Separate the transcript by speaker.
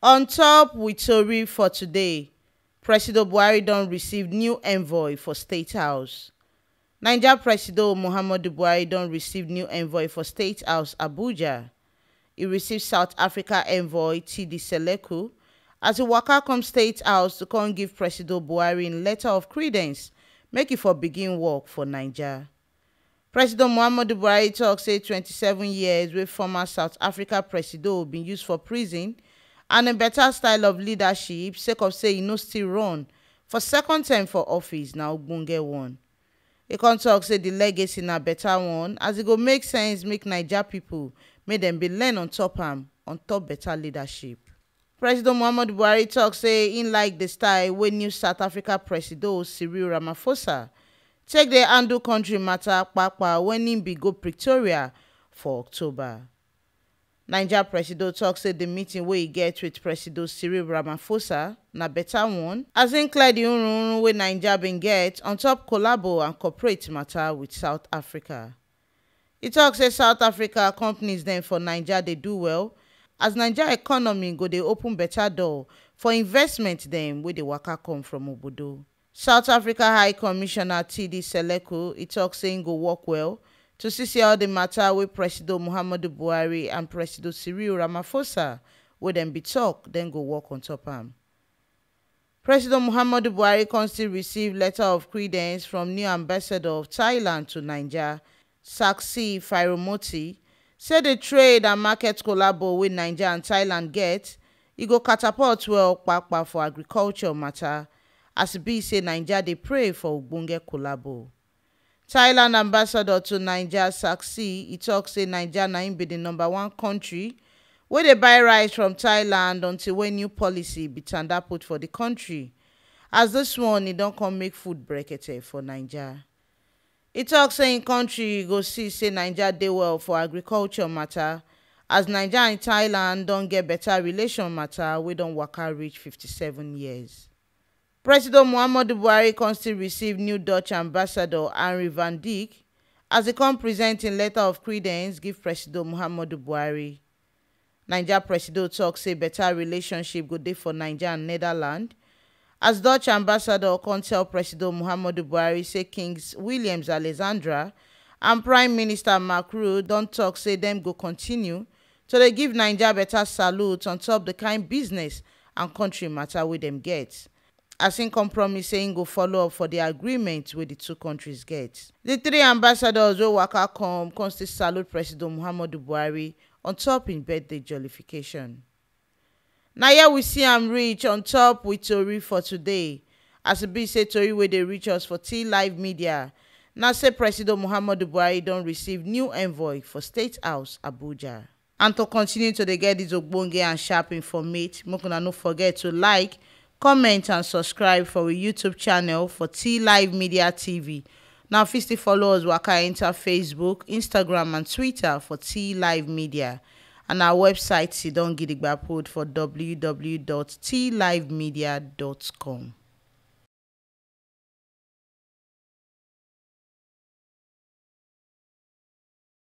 Speaker 1: On top with Tory for today, President Buhari don receive new envoy for State House. Niger President Muhammadu Buhari don receive new envoy for State House Abuja. He received South Africa envoy T.D. Seleku as he waka come State House to come give President Buhari in letter of credence make for begin work for Niger. President Muhammadu Buhari talks a 27 years with former South Africa President being used for prison and a better style of leadership sake of say e no still run for second term for office na ogbonge one e come tok say di legacy na beta one as e go make sense make naija pipo make dem bin learn on top am on top beta leadership president muhammadu buhari tok say im like di style wey new south africa presido cyril ramaphosa take dey handle kontri mata kpakpa wen im bin go pretoria for october niger presido tok say di meeting wey e get wit presido cyril ramaphosa na beta one as im clear di urunrun wey niger bin get on top collabo and corporate mata wit south africa e tok say south africa companies dem for naija dey do well as naija economy go dey open beta door for investment dem wey dey waka come from obodo south africa high commissioner td seleko e tok say im go work well to see all the matter with President muhammadu buhari and President cyril ramaphosa wey dem be tok then go walk on top of am president muhammadu buhari constantly received letter of credence from new ambassador of thailand to naija saksi firomoti said the trade and market collabo with naija and thailand get e go catapult well kpakpa for agriculture matter as B e be say naija dey pray for ogbonge collabo thailand ambassador to naija saksi e tok say naija na im be di number one kontri wey dey buy rice from thailand until wey new policy bitanda put for di kontri as dis one e don come make food brekete for naija e tok say im kontri go see say naija dey well for agriculture mata as naija and thailand don get beta relation mata wey don waka reach seven years President Muhammadu Buhari constantly received new Dutch ambassador Henry van Dijk as he come presenting letter of credence give President Muhammadu Buhari. Niger President talk say better relationship good day for Niger and Netherlands as Dutch ambassador come tell President Muhammadu Buhari say Kings Williams Alexandra and Prime Minister Mark Rutte don talk say them go continue so they give Niger better salute on top the kind business and country matter with them get. as im come promise say im go follow up for di agreement wey di two countries get di three ambassadors wey waka come come still salute president muhammadu buhari on top im birthday jollification na here we see am reach on top with tori for today as e be say tori wey dey reach us for t live media na say president muhammadu buhari don receive new envoy for state house abuja and to continue to dey get dis ogbonge and sharp informate make una no forget to like comment and subscribe for our youtube channel for t live media tv now 50 follow us waka enter facebook instagram and twitter for t live media and our website sidongidigba pod for www.tlivemedia.com